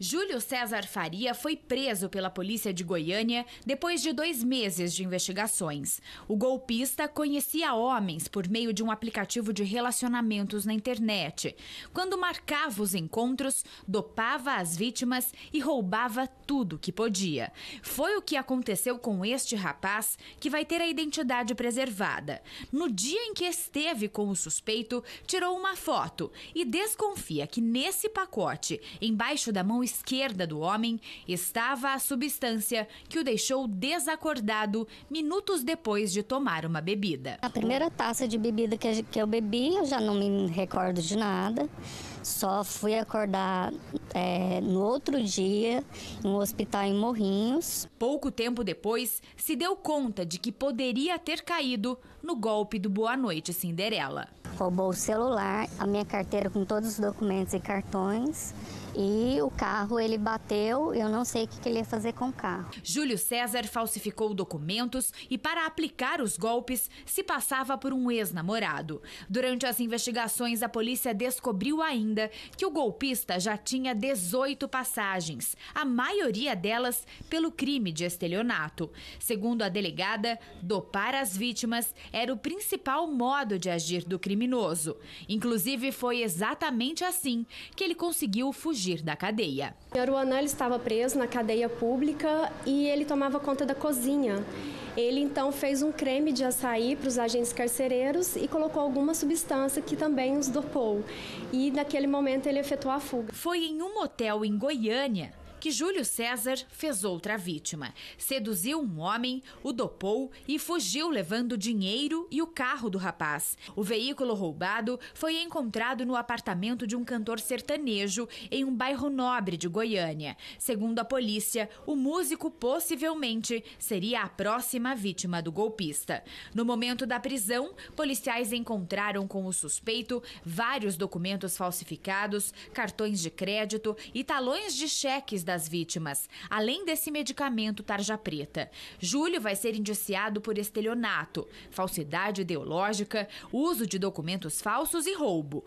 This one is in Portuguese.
Júlio César Faria foi preso pela polícia de Goiânia depois de dois meses de investigações. O golpista conhecia homens por meio de um aplicativo de relacionamentos na internet. Quando marcava os encontros, dopava as vítimas e roubava tudo que podia. Foi o que aconteceu com este rapaz, que vai ter a identidade preservada. No dia em que esteve com o suspeito, tirou uma foto e desconfia que nesse pacote, embaixo da mão esquerda do homem estava a substância que o deixou desacordado minutos depois de tomar uma bebida. A primeira taça de bebida que eu bebi, eu já não me recordo de nada. Só fui acordar é, no outro dia, em um hospital em Morrinhos. Pouco tempo depois, se deu conta de que poderia ter caído no golpe do Boa Noite Cinderela roubou o celular, a minha carteira com todos os documentos e cartões. E o carro ele bateu, eu não sei o que ele ia fazer com o carro. Júlio César falsificou documentos e, para aplicar os golpes, se passava por um ex-namorado. Durante as investigações, a polícia descobriu ainda que o golpista já tinha 18 passagens, a maioria delas pelo crime de estelionato. Segundo a delegada, dopar as vítimas era o principal modo de agir do crime criminoso. Inclusive, foi exatamente assim que ele conseguiu fugir da cadeia. O Aruanã estava preso na cadeia pública e ele tomava conta da cozinha. Ele então fez um creme de açaí para os agentes carcereiros e colocou alguma substância que também os dopou. E naquele momento ele efetuou a fuga. Foi em um motel em Goiânia que Júlio César fez outra vítima. Seduziu um homem, o dopou e fugiu levando dinheiro e o carro do rapaz. O veículo roubado foi encontrado no apartamento de um cantor sertanejo em um bairro nobre de Goiânia. Segundo a polícia, o músico possivelmente seria a próxima vítima do golpista. No momento da prisão, policiais encontraram com o suspeito vários documentos falsificados, cartões de crédito e talões de cheques da das vítimas, além desse medicamento tarja preta. Júlio vai ser indiciado por estelionato, falsidade ideológica, uso de documentos falsos e roubo.